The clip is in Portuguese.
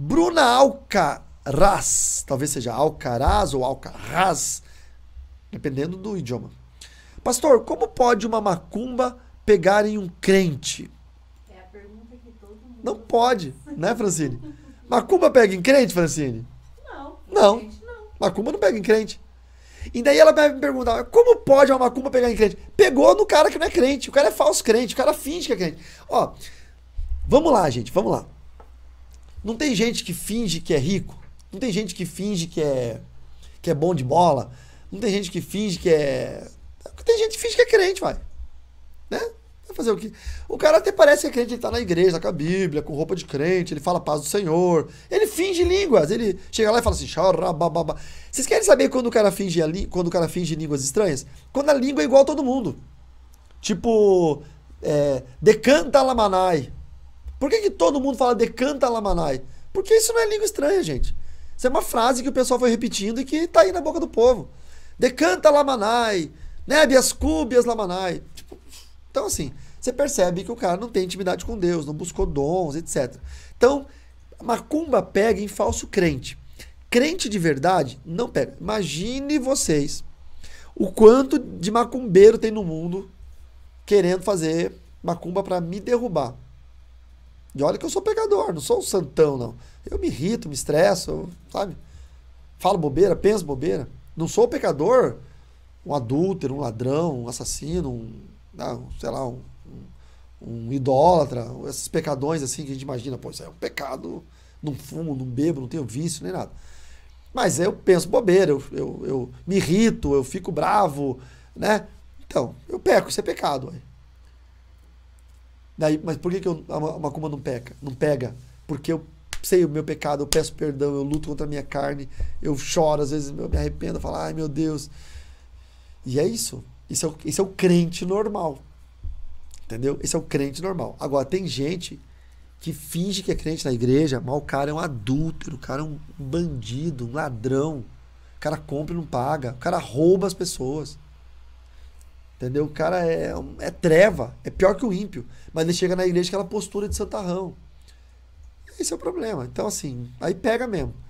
Bruna Alcaraz, talvez seja Alcaraz ou Alcaraz, dependendo do idioma. Pastor, como pode uma macumba pegar em um crente? É a pergunta que todo mundo... Não pode, né, Francine? Macumba pega em crente, Francine? Não. Não. não. Macumba não pega em crente. E daí ela vai me perguntar: como pode uma macumba pegar em crente? Pegou no cara que não é crente, o cara é falso crente, o cara finge que é crente. Ó, vamos lá, gente, vamos lá. Não tem gente que finge que é rico. Não tem gente que finge que é, que é bom de bola. Não tem gente que finge que é. Tem gente que finge que é crente, vai. Né? Vai fazer o quê? O cara até parece que é crente, ele tá na igreja, tá com a Bíblia, com roupa de crente, ele fala paz do Senhor. Ele finge línguas. Ele chega lá e fala assim, babá. Vocês querem saber quando o cara finge quando o cara finge línguas estranhas? Quando a língua é igual a todo mundo. Tipo, é, decanta lamanai. Por que, que todo mundo fala decanta lamanai? Porque isso não é língua estranha, gente. Isso é uma frase que o pessoal foi repetindo e que está aí na boca do povo. Decanta lamanai, nebias cubias lamanai. Tipo, então, assim, você percebe que o cara não tem intimidade com Deus, não buscou dons, etc. Então, macumba pega em falso crente. Crente de verdade não pega. Imagine vocês o quanto de macumbeiro tem no mundo querendo fazer macumba para me derrubar. E olha que eu sou pecador, não sou um santão, não. Eu me irrito, me estresso, sabe? Falo bobeira, penso bobeira. Não sou um pecador, um adúltero, um ladrão, um assassino, um, não, né, sei lá, um, um, um idólatra, esses pecadões assim que a gente imagina, pô, isso é um pecado, não fumo, não bebo, não tenho vício, nem nada. Mas eu penso bobeira, eu, eu, eu me irrito, eu fico bravo, né? Então, eu peco, isso é pecado. Aí. Daí, mas por que, que eu, a macumba não peca? Não pega? Porque eu sei o meu pecado, eu peço perdão, eu luto contra a minha carne, eu choro, às vezes eu me arrependo, eu falo, ai meu Deus. E é isso. Isso é, o, isso é o crente normal. Entendeu? Esse é o crente normal. Agora, tem gente que finge que é crente na igreja, mas o cara é um adúltero, o cara é um bandido, um ladrão. O cara compra e não paga, o cara rouba as pessoas. Entendeu? O cara é, é treva, é pior que o ímpio. Mas ele chega na igreja com aquela é postura de santarrão. Esse é o problema. Então, assim, aí pega mesmo.